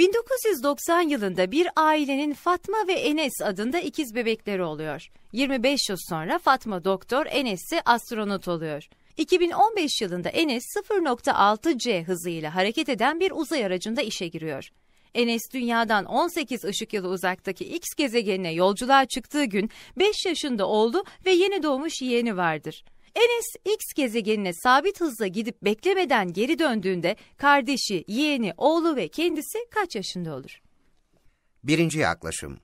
1990 yılında bir ailenin Fatma ve Enes adında ikiz bebekleri oluyor. 25 yıl sonra Fatma doktor, Enes ise astronot oluyor. 2015 yılında Enes 0.6C hızıyla hareket eden bir uzay aracında işe giriyor. Enes dünyadan 18 ışık yılı uzaktaki X gezegenine yolculuğa çıktığı gün 5 yaşında oldu ve yeni doğmuş yeğeni vardır. Enes X gezegenine sabit hızla gidip beklemeden geri döndüğünde kardeşi, yeğeni, oğlu ve kendisi kaç yaşında olur? Birinci yaklaşım.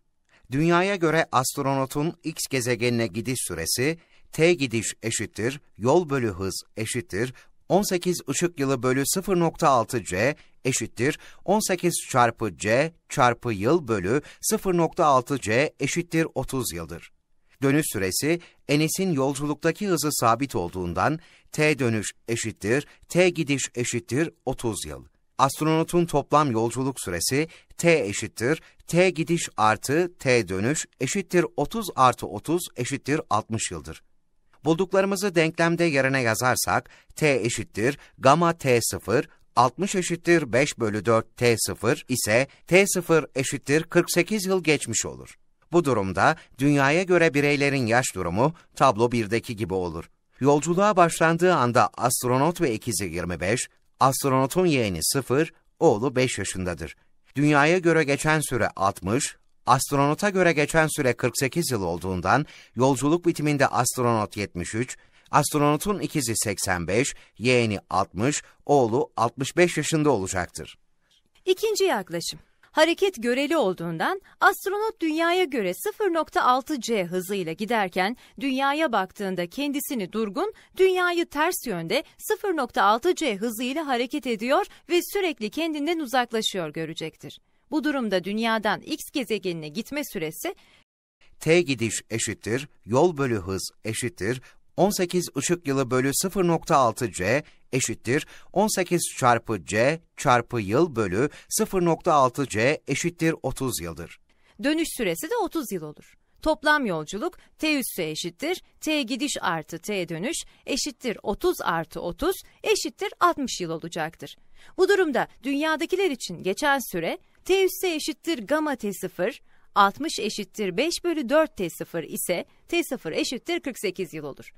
Dünyaya göre astronotun X gezegenine gidiş süresi T gidiş eşittir, yol bölü hız eşittir, 18 ışık yılı bölü 0.6 c eşittir 18 çarpı c çarpı yıl bölü 0.6 c eşittir 30 yıldır. Dönüş süresi Enes'in yolculuktaki hızı sabit olduğundan T dönüş eşittir, T gidiş eşittir 30 yıl. Astronotun toplam yolculuk süresi T eşittir, T gidiş artı T dönüş eşittir 30 artı 30 eşittir 60 yıldır. Bulduklarımızı denklemde yerine yazarsak T eşittir gamma T0 60 eşittir 5 bölü 4 T0 ise T0 eşittir 48 yıl geçmiş olur. Bu durumda dünyaya göre bireylerin yaş durumu tablo 1'deki gibi olur. Yolculuğa başlandığı anda astronot ve ikizi 25, astronotun yeğeni 0, oğlu 5 yaşındadır. Dünyaya göre geçen süre 60, astronota göre geçen süre 48 yıl olduğundan yolculuk bitiminde astronot 73, astronotun ikizi 85, yeğeni 60, oğlu 65 yaşında olacaktır. İkinci yaklaşım. Hareket göreli olduğundan astronot dünyaya göre 0.6 c hızıyla giderken dünyaya baktığında kendisini durgun, dünyayı ters yönde 0.6 c hızıyla hareket ediyor ve sürekli kendinden uzaklaşıyor görecektir. Bu durumda dünyadan X gezegenine gitme süresi T gidiş eşittir, yol bölü hız eşittir, 18 ışık yılı bölü 0.6 c eşittir 18 çarpı c çarpı yıl bölü 0.6 c eşittir 30 yıldır. Dönüş süresi de 30 yıl olur. Toplam yolculuk t üssü eşittir t gidiş artı t dönüş eşittir 30 artı 30 eşittir 60 yıl olacaktır. Bu durumda dünyadakiler için geçen süre t üssü eşittir gamma t0 60 eşittir 5 bölü 4 t0 ise t0 eşittir 48 yıl olur.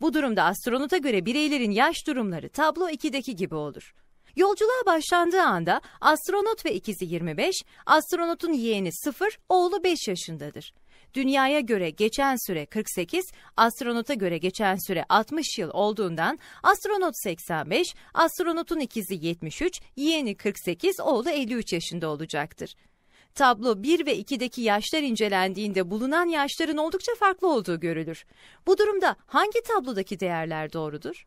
Bu durumda astronota göre bireylerin yaş durumları tablo 2'deki gibi olur. Yolculuğa başlandığı anda astronot ve ikizi 25, astronotun yeğeni 0, oğlu 5 yaşındadır. Dünyaya göre geçen süre 48, astronota göre geçen süre 60 yıl olduğundan astronot 85, astronotun ikizi 73, yeğeni 48, oğlu 53 yaşında olacaktır. Tablo 1 ve 2'deki yaşlar incelendiğinde bulunan yaşların oldukça farklı olduğu görülür. Bu durumda hangi tablodaki değerler doğrudur?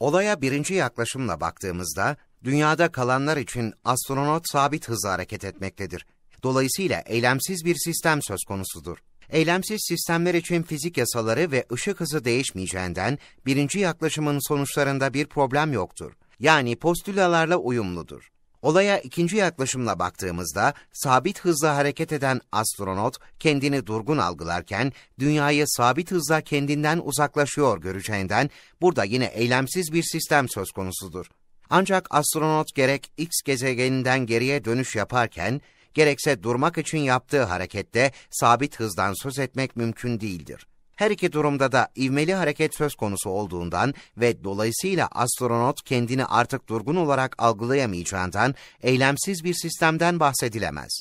Olaya birinci yaklaşımla baktığımızda dünyada kalanlar için astronot sabit hızla hareket etmektedir. Dolayısıyla eylemsiz bir sistem söz konusudur. Eylemsiz sistemler için fizik yasaları ve ışık hızı değişmeyeceğinden birinci yaklaşımın sonuçlarında bir problem yoktur. Yani postülalarla uyumludur. Olaya ikinci yaklaşımla baktığımızda sabit hızla hareket eden astronot kendini durgun algılarken dünyayı sabit hızla kendinden uzaklaşıyor göreceğinden burada yine eylemsiz bir sistem söz konusudur. Ancak astronot gerek X gezegeninden geriye dönüş yaparken gerekse durmak için yaptığı harekette sabit hızdan söz etmek mümkün değildir. Her iki durumda da ivmeli hareket söz konusu olduğundan ve dolayısıyla astronot kendini artık durgun olarak algılayamayacağından eylemsiz bir sistemden bahsedilemez.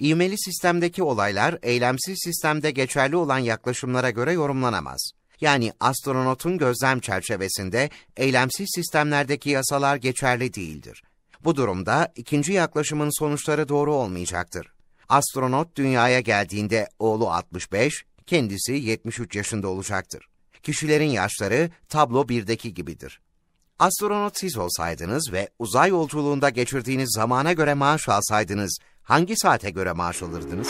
İvmeli sistemdeki olaylar eylemsiz sistemde geçerli olan yaklaşımlara göre yorumlanamaz. Yani astronotun gözlem çerçevesinde eylemsiz sistemlerdeki yasalar geçerli değildir. Bu durumda ikinci yaklaşımın sonuçları doğru olmayacaktır. Astronot dünyaya geldiğinde oğlu 65, kendisi 73 yaşında olacaktır. Kişilerin yaşları tablo birdeki gibidir. Astronot siz olsaydınız ve uzay yolculuğunda geçirdiğiniz zamana göre maaş alsaydınız hangi saate göre maaş alırdınız?